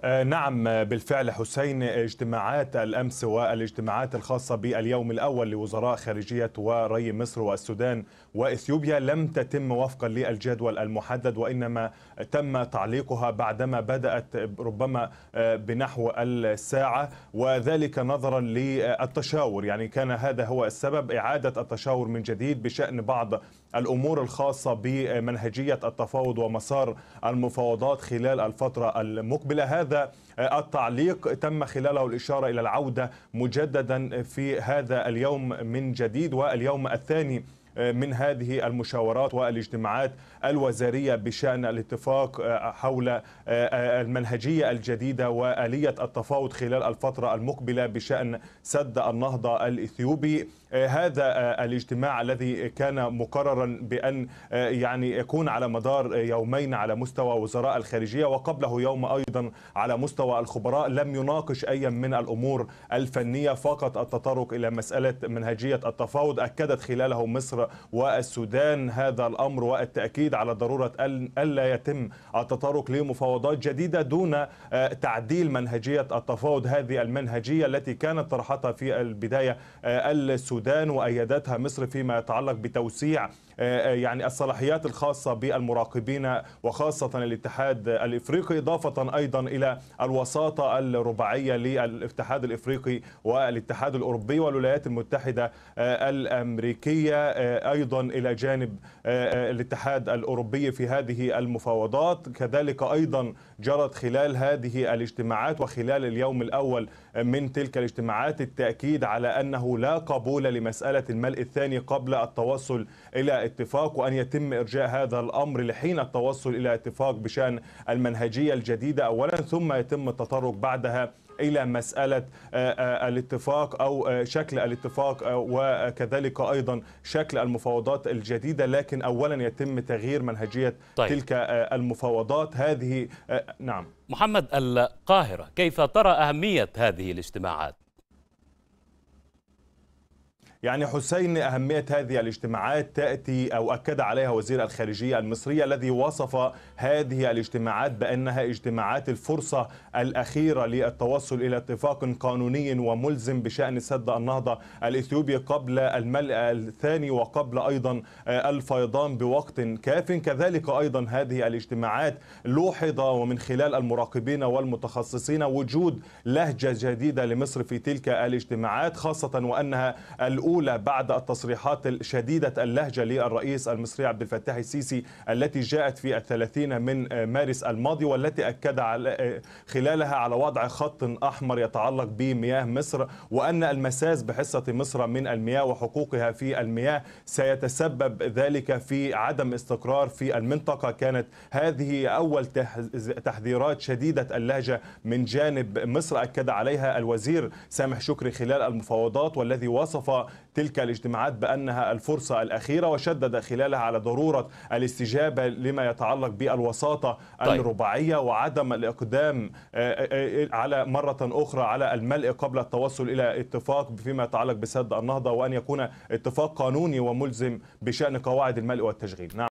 آه، نعم بالفعل حسين اجتماعات الأمس والاجتماعات الخاصة باليوم الأول لوزراء خارجية وري مصر والسودان وإثيوبيا لم تتم وفقا للجدول المحدد وإنما تم تعليقها بعدما بدأت ربما آه، بنحو الساعة وذلك نظرا للتشاور يعني كان هذا هو السبب إعادة التشاور من جديد بشأن بعض الأمور الخاصة بمنهجية التفاوض ومسار المفاوضات خلال الفترة المقبلة هذا هذا التعليق تم خلاله الإشارة إلى العودة مجددا في هذا اليوم من جديد واليوم الثاني من هذه المشاورات والاجتماعات الوزارية بشأن الاتفاق آه، حول آه، آه، المنهجية الجديدة وآلية التفاوض خلال الفترة المقبلة بشأن سد النهضة الإثيوبي هذا الاجتماع الذي كان مقررا بأن يعني يكون على مدار يومين على مستوى وزراء الخارجية وقبله يوم أيضا على مستوى الخبراء لم يناقش أي من الأمور الفنية فقط التطرق إلى مسألة منهجية التفاوض أكدت خلاله مصر والسودان هذا الأمر والتأكيد على ضرورة ألا يتم التطرق لمفاوضات جديدة دون آه، تعديل منهجية التفاوض هذه المنهجية التي كانت طرحتها في البداية آه، السودان وأيدتها مصر فيما يتعلق بتوسيع يعني الصلاحيات الخاصة بالمراقبين وخاصة الاتحاد الإفريقي إضافة أيضا إلى الوساطة الرباعية للاتحاد الإفريقي والاتحاد الأوروبي والولايات المتحدة آه، الأمريكية آه، أيضا إلى جانب آه، الاتحاد الأوروبي في هذه المفاوضات كذلك أيضا جرت خلال هذه الاجتماعات وخلال اليوم الأول من تلك الاجتماعات التأكيد على أنه لا قبول لمسألة الملء الثاني قبل التوصل إلى اتفاق وأن يتم إرجاء هذا الأمر لحين التوصل إلى اتفاق بشأن المنهجية الجديدة أولا ثم يتم التطرق بعدها الى مساله آه، آه، الاتفاق او آه، شكل الاتفاق وكذلك ايضا شكل المفاوضات الجديده لكن اولا يتم تغيير منهجيه طيب. تلك المفاوضات هذه نعم محمد القاهره كيف ترى اهميه هذه الاجتماعات يعني حسين أهمية هذه الاجتماعات تأتي أو أكد عليها وزير الخارجية المصرية الذي وصف هذه الاجتماعات بأنها اجتماعات الفرصة الأخيرة للتوصل إلى اتفاق قانوني وملزم بشأن سد النهضة الإثيوبي قبل الملء الثاني وقبل أيضا آه، الفيضان بوقت كاف كذلك أيضا هذه الاجتماعات لوحظ ومن خلال المراقبين والمتخصصين وجود لهجة جديدة لمصر في تلك الاجتماعات خاصة وأنها الأولى الأولى بعد التصريحات الشديدة اللهجة للرئيس المصري عبد الفتاح السيسي التي جاءت في الثلاثين من مارس الماضي والتي أكد على خلالها على وضع خط أحمر يتعلق بمياه مصر وأن المساس بحصة مصر من المياه وحقوقها في المياه سيتسبب ذلك في عدم استقرار في المنطقة كانت هذه أول تحذيرات شديدة اللهجة من جانب مصر أكد عليها الوزير سامح شكري خلال المفاوضات والذي وصف تلك الاجتماعات بأنها الفرصة الأخيرة وشدد خلالها على ضرورة الاستجابة لما يتعلق بالوساطة طيب. الرباعية وعدم الإقدام آه، آه، آه، على مرة أخرى على الملء قبل التوصل إلى اتفاق فيما يتعلق بسد النهضة وأن يكون اتفاق قانوني وملزم بشأن قواعد الملء والتشغيل نعم